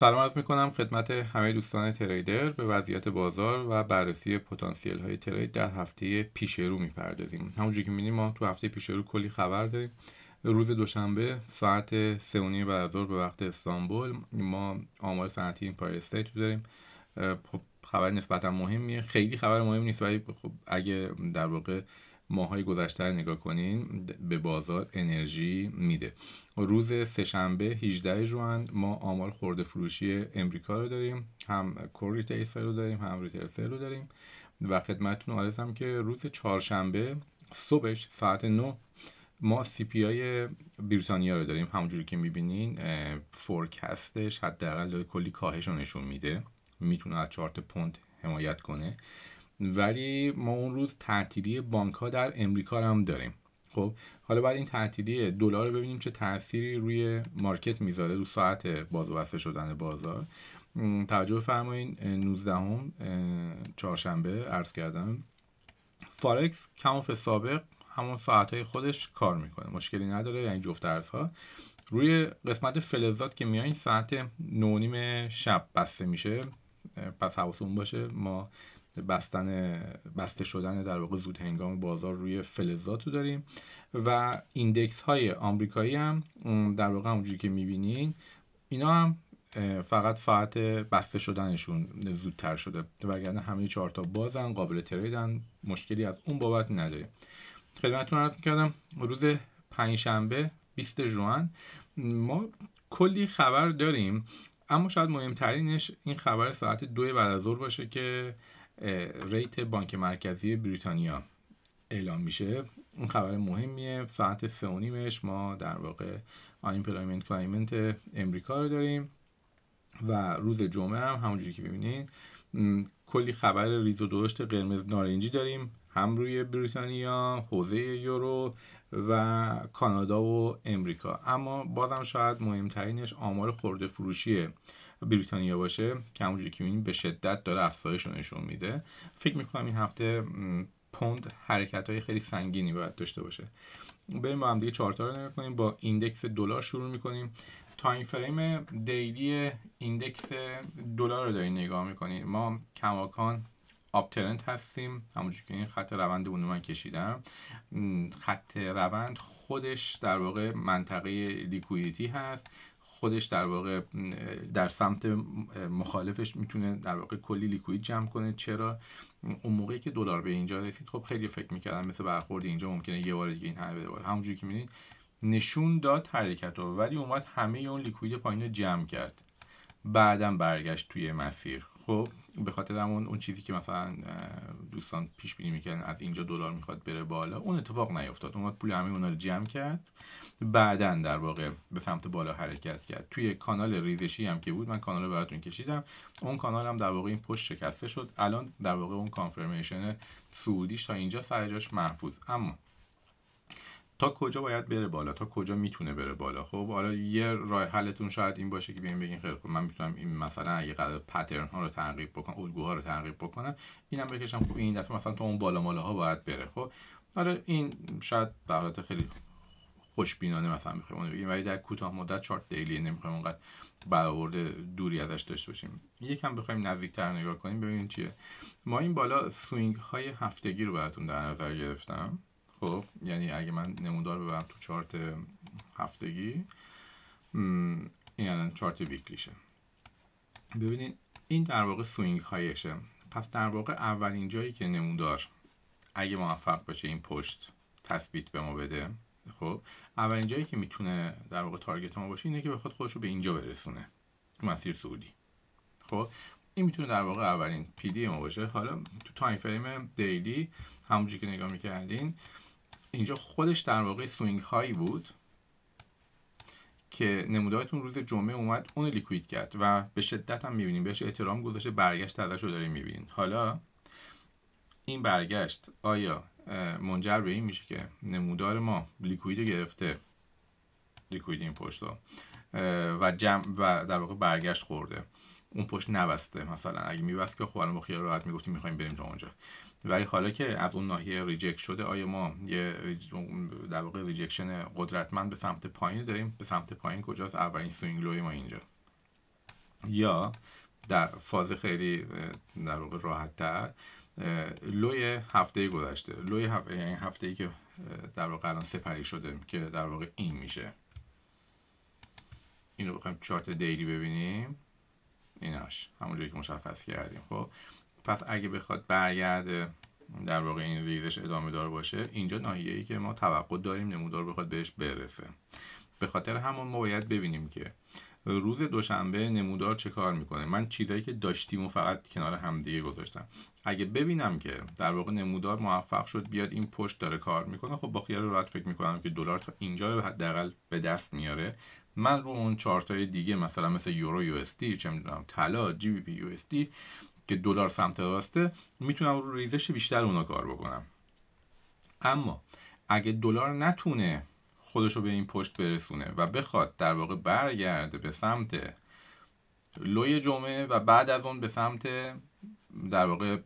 سلام عرض میکنم خدمت همه دوستان تریدر به وضعیت بازار و بررسی پتانسیل های ترید در هفته پیش رو میپردازیم همونجوری که میدیم ما تو هفته پیش رو کلی خبر داریم روز دوشنبه ساعت سه و به وقت استانبول ما آمار صنعتی پایر استیت داریم خب خبر نسبتا مهمیه خیلی خبر مهم نیست ولی خب اگه در واقع ماهای گذشته نگاه کنین به بازار انرژی میده روز سهشنبه 18 جوان ما آمال خورده فروشی امریکا رو داریم هم کور ریتیل رو داریم هم ریتیل سیل رو داریم و خدمتتون آرزم که روز چهارشنبه صبحش ساعت 9 ما سی پی آی بریتانیا رو داریم همونجوری که میبینین فورکستش حداقل کلی کاهش رو نشون میده میتونه از چارت پوند حمایت کنه ولی ما اون روز تعطیلی بانک ها در امریکا هم داریم خب حالا بعد این تعطیلی دلار رو ببینیم چه تاثیری روی مارکت میذاره رو ساعت باز بسته شدن بازار توجه فرمایین 19 هم چهارشنبه عرض کردم فارکس کموف سابق همون ساعت های خودش کار میکنه مشکلی نداره یعنی جفت ارزها روی قسمت فلزات که میایین ساعت نونیم شب بسته میشه پس حواسون باشه ما بستن بسته شدن در واقع زود هنگام بازار روی فلزات رو داریم و ایندکس های آمریکایی هم در واقع اونجوری که میبینین اینا هم فقط ساعت بسته شدنشون زودتر شده وگرنه همه چهارتا بازن قابل تریدن مشکلی از اون بابت نداریم خدمتتون عرض میکردم روز پنجشنبه 20 جوان ما کلی خبر داریم اما شاید مهمترینش این خبر ساعت دو بعد از ظهر باشه که ریت بانک مرکزی بریتانیا اعلام میشه این خبر مهمیه ساعت سه و نیمش ما در واقع آنیمپلایمنت کلایمنت امریکا رو داریم و روز جمعه هم همونجوری که ببینین کلی خبر ریز و درشت قرمز نارنجی داریم هم روی بریتانیا حوزه یورو و کانادا و امریکا اما بازم شاید مهمترینش آمار خورده فروشیه بریتانیا باشه اونجوری که به شدت داره افزایش رو نشون میده فکر میکنم این هفته پوند حرکت های خیلی سنگینی باید داشته باشه بریم با هم دیگه چارتا رو نگاه کنیم با ایندکس دلار شروع میکنیم تایم فریم دیلی ایندکس دلار رو داریم نگاه میکنیم ما کماکان آپ هستیم همونجوری که این خط روند اون من کشیدم خط روند خودش در واقع منطقه لیکویدیتی هست خودش در واقع در سمت مخالفش میتونه در واقع کلی لیکوید جمع کنه چرا اون موقعی که دلار به اینجا رسید خب خیلی فکر میکردن مثل برخورد اینجا ممکنه یه بار دیگه این همه بده همونجوری که میبینید نشون داد حرکت رو ولی اومد همه اون لیکوید پایین رو جمع کرد بعدم برگشت توی مسیر خب به خاطر همون اون چیزی که مثلا دوستان پیش بینی میکردن از اینجا دلار میخواد بره بالا اون اتفاق نیفتاد اومد پول همه اونا رو جمع کرد بعدا در واقع به سمت بالا حرکت کرد توی کانال ریزشی هم که بود من کانال رو براتون کشیدم اون کانال هم در واقع این پشت شکسته شد الان در واقع اون کانفرمیشن سعودیش تا اینجا سرجاش محفوظ اما تا کجا باید بره بالا تا کجا میتونه بره بالا خب حالا یه راه حلتون شاید این باشه که بیاین بگین خیر خب من میتونم این مثلا اگه قرار پترن ها رو تعقیب بکنم الگوها رو تعقیب بکنم اینم بکشم خب این دفعه مثلا تو اون بالا بالا ها باید بره خب حالا این شاید به حالت خیلی خوشبینانه مثلا میخوایم اون بگیم ولی در کوتاه مدت چارت دیلی نمیخوایم اونقدر برآورده دوری ازش داشته باشیم یکم بخوایم نزدیکتر نگاه کنیم ببینیم چیه ما این بالا سوینگ های هفتگی رو براتون در نظر گرفتم خب یعنی اگه من نمودار ببرم تو چارت هفتگی این الان چارت ویکلیشه ببینید این در واقع سوینگ هایشه پس در واقع اولین جایی که نمودار اگه موفق باشه این پشت تثبیت به ما بده خب اولین جایی که میتونه در واقع تارگت ما باشه اینه که بخواد خودش رو به اینجا برسونه تو مسیر سعودی خب این میتونه در واقع اولین پی دی ما باشه حالا تو تایم فریم دیلی همونجوری که نگاه میکردین اینجا خودش در واقع سوینگ هایی بود که نمودارتون روز جمعه اومد اون لیکوید کرد و به شدت هم میبینیم بهش احترام گذاشته برگشت ازش رو داریم میبینیم حالا این برگشت آیا منجر به این میشه که نمودار ما لیکوید گرفته لیکوید این پشت رو و جمع و در واقع برگشت خورده اون پشت نبسته مثلا اگه میبست که خب الان با خیال راحت میگفتیم میخوایم بریم تا اونجا ولی حالا که از اون ناحیه ریجکت شده آیا ما یه در واقع ریجکشن قدرتمند به سمت پایین داریم به سمت پایین کجاست اولین سوینگ لوی ما اینجا یا در فاز خیلی در واقع راحت تر لوی هفته گذشته لوی هفته یعنی هفته ای که در واقع الان سپری شده که در واقع این میشه اینو بخوایم چارت دیلی ببینیم ایناش همون جایی که مشخص کردیم خب پس اگه بخواد برگرده در واقع این ریزش ادامه دار باشه اینجا ناحیه ای که ما توقع داریم نمودار بخواد بهش برسه به خاطر همون ما باید ببینیم که روز دوشنبه نمودار چه کار میکنه من چیزایی که داشتیم و فقط کنار همدیگه گذاشتم اگه ببینم که در واقع نمودار موفق شد بیاد این پشت داره کار میکنه خب با خیال راحت فکر میکنم که دلار تا اینجا حداقل به دست میاره من رو اون چارت دیگه مثلا مثل یورو یو اس دی چه میدونم طلا جی پی یو اس دی که دلار سمت راسته میتونم رو ریزش بیشتر اونا کار بکنم اما اگه دلار نتونه خودش رو به این پشت برسونه و بخواد در واقع برگرده به سمت لوی جمعه و بعد از اون به سمت در واقع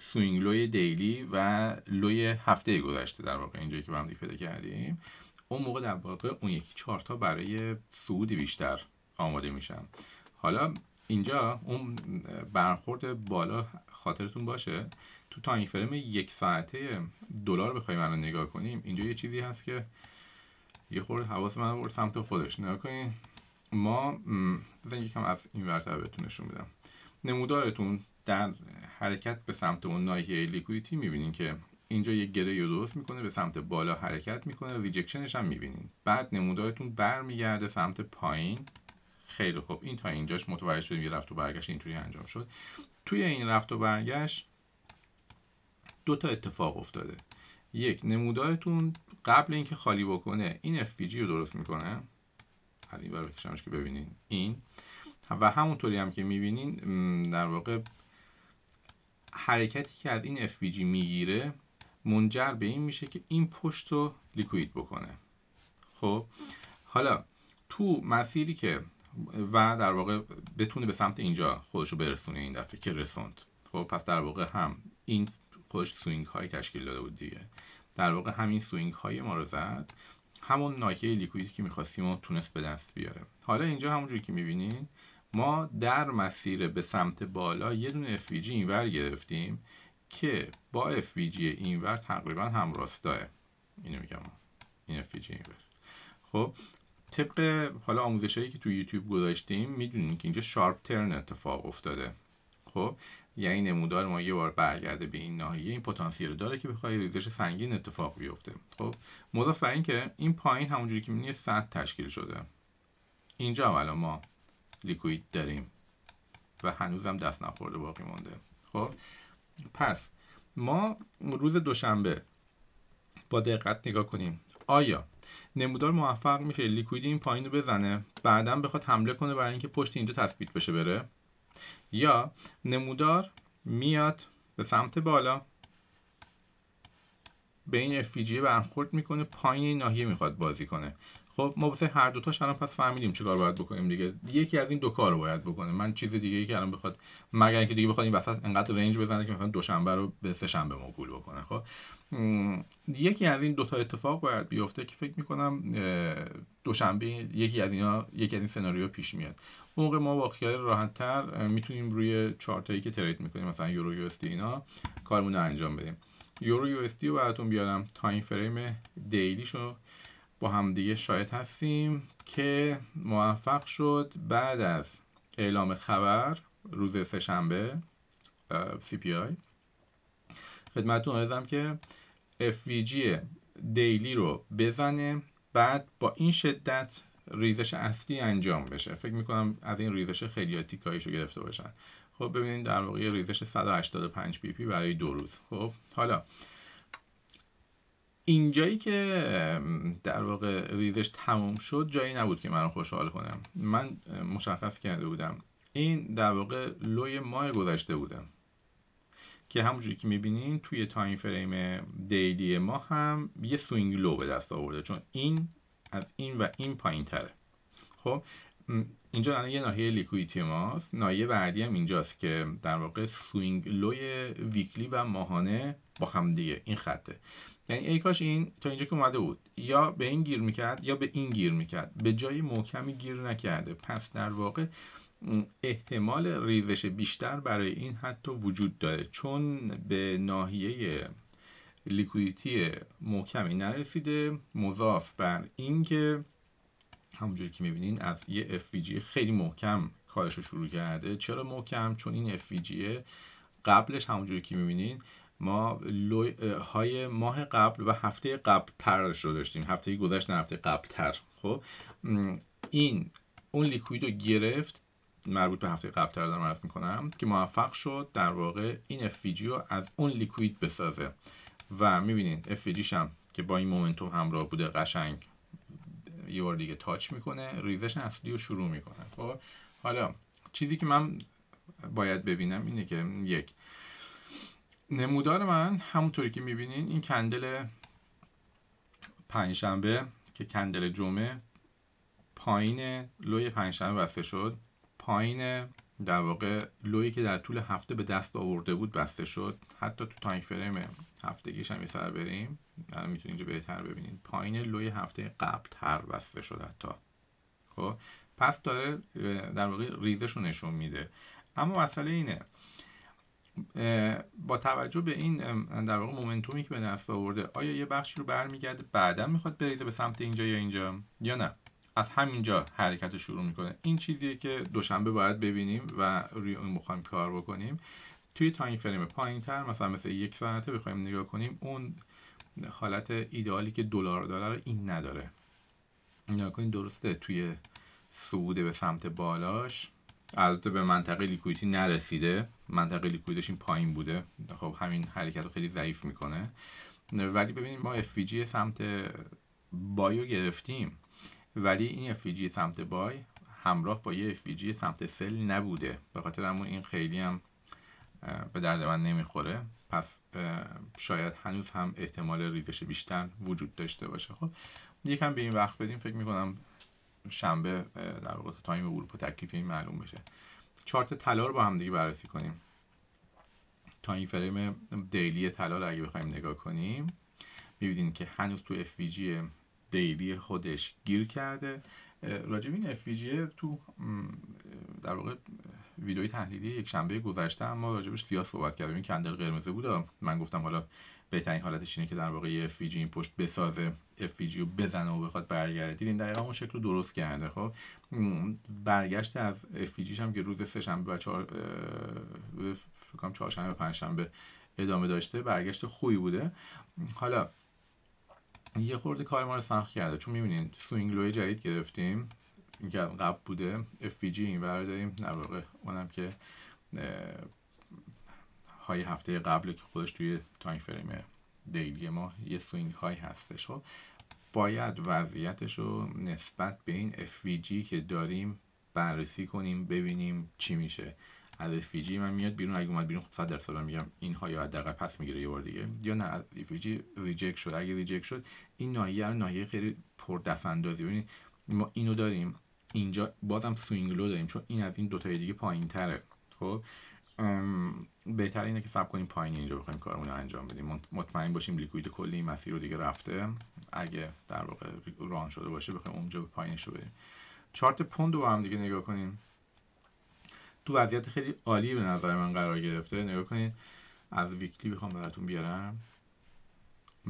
سوینگ لوی دیلی و لوی هفته گذشته در واقع اینجایی که با هم پیدا کردیم اون موقع در واقع اون یکی چهارتا برای سعود بیشتر آماده میشن حالا اینجا اون برخورد بالا خاطرتون باشه تو تایم فریم یک ساعته دلار بخوایم الان نگاه کنیم اینجا یه چیزی هست که یه خورده حواس من برد سمت خودش نگاه کنیم ما بزن یکم از این ورتر بهتون نشون بدم نمودارتون در حرکت به سمت اون ناحیه لیکویدیتی میبینین که اینجا یک گره رو درست میکنه به سمت بالا حرکت میکنه ریجکشنش هم میبینین بعد نمودارتون برمیگرده سمت پایین خیلی خوب این تا اینجاش متوجه شدیم یه رفت و برگشت اینطوری انجام شد توی این رفت و برگشت دو تا اتفاق افتاده یک نمودارتون قبل اینکه خالی بکنه این جی رو درست میکنه حالی این بکشمش که ببینین این و همونطوری هم که میبینین در واقع حرکتی که از این جی میگیره منجر به این میشه که این پشت رو لیکوید بکنه خب حالا تو مسیری که و در واقع بتونه به سمت اینجا خودش رو برسونه این دفعه که رسوند خب پس در واقع هم این خودش سوینگ های تشکیل داده بود دیگه در واقع همین سوینگ های ما رو زد همون ناکه لیکویدی که میخواستیم و تونست به دست بیاره حالا اینجا همونجوری که میبینید ما در مسیر به سمت بالا یه دونه جی اینور گرفتیم که با FVG اینور تقریبا همراستاه اینو میگم این جی اینور خب طبق حالا آموزش هایی که تو یوتیوب گذاشتیم میدونیم که اینجا شارپ ترن اتفاق افتاده خب یعنی نمودار ما یه بار برگرده به این ناحیه این پتانسیل داره که بخوای ریزش سنگین اتفاق بیفته خب مضاف بر این که این پایین همونجوری که میبینی سطح تشکیل شده اینجا هم الان ما لیکوید داریم و هنوزم دست نخورده باقی مونده خب پس ما روز دوشنبه با دقت نگاه کنیم آیا نمودار موفق میشه لیکویدی این پایین رو بزنه بعدا بخواد حمله کنه برای اینکه پشت اینجا تثبیت بشه بره یا نمودار میاد به سمت بالا به این افیجیه برخورد میکنه پایین این ناحیه میخواد بازی کنه خب ما بسه هر دوتاش الان پس فهمیدیم چیکار باید بکنیم دیگه یکی از این دو کار رو باید بکنه من چیز دیگه ای که الان بخواد مگر اینکه دیگه بخواد این وسط انقدر رنج بزنه که مثلا دوشنبه رو به سه شنبه موکول بکنه خب یکی از این دوتا اتفاق باید بیفته که فکر میکنم دوشنبه یکی از اینا یکی از این سناریو پیش میاد موقع ما با خیال راحتتر میتونیم روی چارتایی که ترید میکنیم مثلا یورو یو اینا کارمون رو انجام بدیم یورو یو اس رو براتون بیارم تایم فریم دیلیشو با همدیگه شاید هستیم که موفق شد بعد از اعلام خبر روز سهشنبه سی پی آی خدمتتون که FVG دیلی رو بزنه بعد با این شدت ریزش اصلی انجام بشه فکر میکنم از این ریزش خیلی تیکایش رو گرفته باشن خب ببینید در واقع ریزش 185 بی پی برای دو روز خب حالا اینجایی که در واقع ریزش تموم شد جایی نبود که من خوشحال کنم من مشخص کرده بودم این در واقع لوی ماه گذشته بودم که همونجوری که میبینین توی تایم فریم دیلی ما هم یه سوینگ لو به دست آورده چون این از این و این پایین تره خب اینجا الان یه ناحیه لیکویتی ماست ناحیه بعدی هم اینجاست که در واقع سوینگ لوی ویکلی و ماهانه با هم دیگه این خطه یعنی ای کاش این تا اینجا که اومده بود یا به این گیر میکرد یا به این گیر میکرد به جای محکمی گیر نکرده پس در واقع احتمال ریزش بیشتر برای این حتی وجود داره چون به ناحیه لیکویدیتی محکمی نرسیده مضاف بر اینکه همونجوری که میبینین از یه FVG خیلی محکم کارش رو شروع کرده چرا محکم چون این FVG قبلش همونجوری که میبینین ما های ماه قبل و هفته قبل ترش رو داشتیم هفته گذشت نه هفته قبل تر خب این اون لیکوید رو گرفت مربوط به هفته قبل تر دارم عرض میکنم که موفق شد در واقع این FVG رو از اون لیکوید بسازه و میبینین FVGش هم که با این مومنتوم همراه بوده قشنگ یه بار دیگه تاچ میکنه ریزش اصلی رو شروع میکنه خب حالا چیزی که من باید ببینم اینه که یک نمودار من همونطوری که میبینین این کندل پنجشنبه که کندل جمعه پایین لوی پنجشنبه بسته شد پایین در واقع لویی که در طول هفته به دست آورده بود بسته شد حتی تو تایم فریم هفتگیش هم سر بریم الان میتونید اینجا بهتر ببینید پایین لوی هفته قبل تر بسته شد حتی خب پس داره در واقع ریزش رو نشون میده اما مسئله اینه با توجه به این در واقع مومنتومی که به دست آورده آیا یه بخشی رو برمیگرده بعدا میخواد بریزه به سمت اینجا یا اینجا یا نه از همینجا حرکت رو شروع میکنه این چیزیه که دوشنبه باید ببینیم و روی اون میخوایم کار بکنیم توی تایم فریم پایین تر مثلا مثل یک ساعته بخوایم نگاه کنیم اون حالت ایدئالی که دلار داره این نداره نگاه کنید درسته توی صعود به سمت بالاش البته به منطقه لیکویتی نرسیده منطقه لیکویتش این پایین بوده خب همین حرکت رو خیلی ضعیف میکنه ولی ببینیم ما FVG سمت بایو گرفتیم ولی این FVG سمت بای همراه با یه FVG سمت سل نبوده به خاطر همون این خیلی هم به درد من نمیخوره پس شاید هنوز هم احتمال ریزش بیشتر وجود داشته باشه خب یکم به این وقت بدیم فکر میکنم شنبه در واقع تایم اروپا تکلیف این معلوم بشه چارت طلا رو با هم دیگه بررسی کنیم تا این فریم دیلی طلا رو اگه بخوایم نگاه کنیم میبینیم که هنوز تو FVG دیلی خودش گیر کرده راجب این جی تو در واقع ویدئوی تحلیلی یک شنبه گذشته اما راجبش زیاد صحبت کردم این کندل قرمزه بود من گفتم حالا بهترین حالتش اینه که در واقع یه FVG این پشت بسازه FVG رو بزنه و بخواد برگرده این دقیقا اون شکل رو درست کرده خب برگشت از FVGش هم که روز سه شنبه و چهار چهارشنبه و پنجشنبه ادامه داشته برگشت خوبی بوده حالا یه خورده کار ما رو سخت کرده چون می‌بینید سوینگ لوی جدید گرفتیم این که قبل بوده FVG این داریم در واقع اونم که های هفته قبل که خودش توی تایم فریم دیلی ما یه سوینگ های هستش و خب، باید وضعیتش رو نسبت به این FVG که داریم بررسی کنیم ببینیم چی میشه از فیجی من میاد بیرون اگه اومد بیرون خب صد درصد میگم اینها یا حداقل پس میگیره یه بار دیگه یا نه از فیجی ریجکت شد اگه ریجکت شد این ناحیه رو ناحیه خیلی پر دفندازی ببینید ما اینو داریم اینجا بازم سوینگ لو داریم چون این از این دو تای دیگه پایین تره خب بهتر اینه که سب کنیم پایین اینجا بخوایم کارمون رو انجام بدیم مطمئن باشیم لیکوید کلی این مسیر رو دیگه رفته اگه در واقع ران شده باشه بخوایم اونجا پایینش رو بریم چارت پوند رو هم دیگه نگاه کنیم تو وضعیت خیلی عالی به نظر من قرار گرفته نگاه کنید از ویکلی بخوام براتون بیارم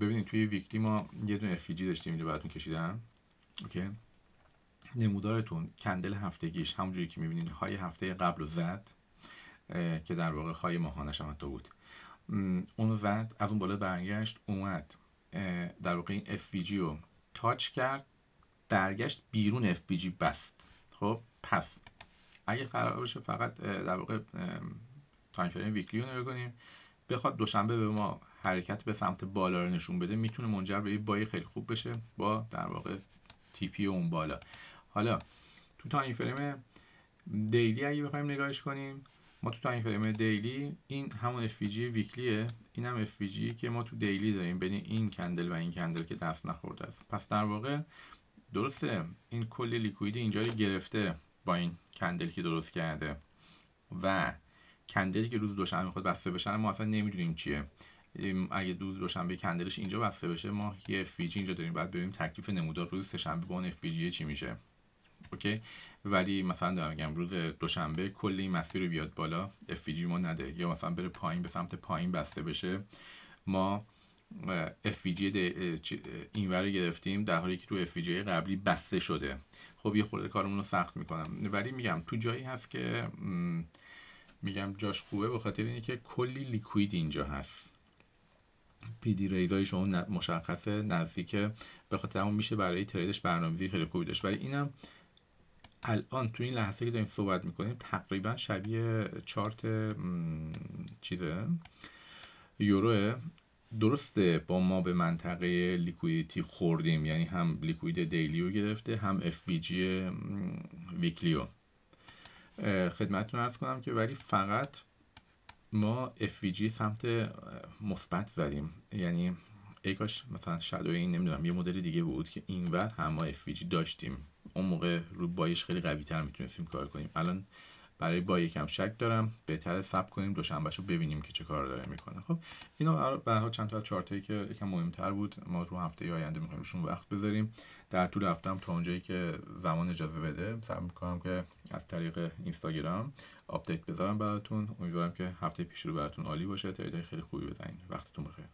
ببینید توی ویکلی ما یه دونه افیجی داشتیم اینجا براتون کشیدم اوکی نمودارتون کندل هفتگیش همونجوری که میبینید های هفته قبل رو زد که در واقع های ماهانش هم حتی بود اون زد از اون بالا برگشت اومد در واقع این FVG رو تاچ کرد برگشت بیرون افیجی بست خب پس اگه قرار باشه فقط در واقع تایم فریم ویکلی رو نگاه بخواد دوشنبه به ما حرکت به سمت بالا رو نشون بده میتونه منجر به یه بای خیلی خوب بشه با در واقع تیپی اون بالا حالا تو تایم فریم دیلی اگه بخوایم نگاهش کنیم ما تو تایم فریم دیلی این همون اف ویکلیه این هم اف که ما تو دیلی داریم بین این کندل و این کندل که دست نخورده است پس در واقع درسته این کل لیکوید اینجا گرفته با این کندلی که درست کرده و کندلی که روز دوشنبه خود بسته بشه ما اصلا نمیدونیم چیه اگه روز دوشنبه کندلش اینجا بسته بشه ما یه فیجی اینجا داریم بعد ببینیم تکلیف نمودار روز سهشنبه با اون افیجی چی میشه اوکی ولی مثلا دارم میگم روز دوشنبه کل این مسیر رو بیاد بالا افیجی ما نده یا مثلا بره پایین به سمت پایین بسته بشه ما افیجی اینور گرفتیم در حالی که تو افیجی قبلی بسته شده خب یه خورده کارمون رو سخت میکنم ولی میگم تو جایی هست که میگم جاش خوبه به خاطر اینه که کلی لیکوید اینجا هست پیدی ریزای شما مشخصه نزدیکه به خاطر همون میشه برای تریدش برنامه‌ریزی خیلی خوبی داشت ولی اینم الان تو این لحظه که داریم صحبت میکنیم تقریبا شبیه چارت چیزه یوروه درسته با ما به منطقه لیکویدیتی خوردیم یعنی هم لیکوید دیلیو گرفته هم جی ویکلیو خدمتتون ارز کنم که ولی فقط ما جی سمت مثبت زدیم یعنی ای کاش مثلا شدو این نمیدونم یه مدل دیگه بود که اینور هم ما جی داشتیم اون موقع رو بایش خیلی قوی تر میتونستیم کار کنیم الان برای با یکم شک دارم بهتره صبت کنیم دوشنبهشو ببینیم که چه کار داره میکنه خب اینا به هر چند تا از که یکم مهمتر بود ما رو هفته ای آینده میخوایم روشون وقت بذاریم در طول هم تا اونجایی که زمان اجازه بده سعی میکنم که از طریق اینستاگرام آپدیت بذارم براتون امیدوارم که هفته پیش رو براتون عالی باشه تا خیلی خوبی بزنید وقتتون بخیر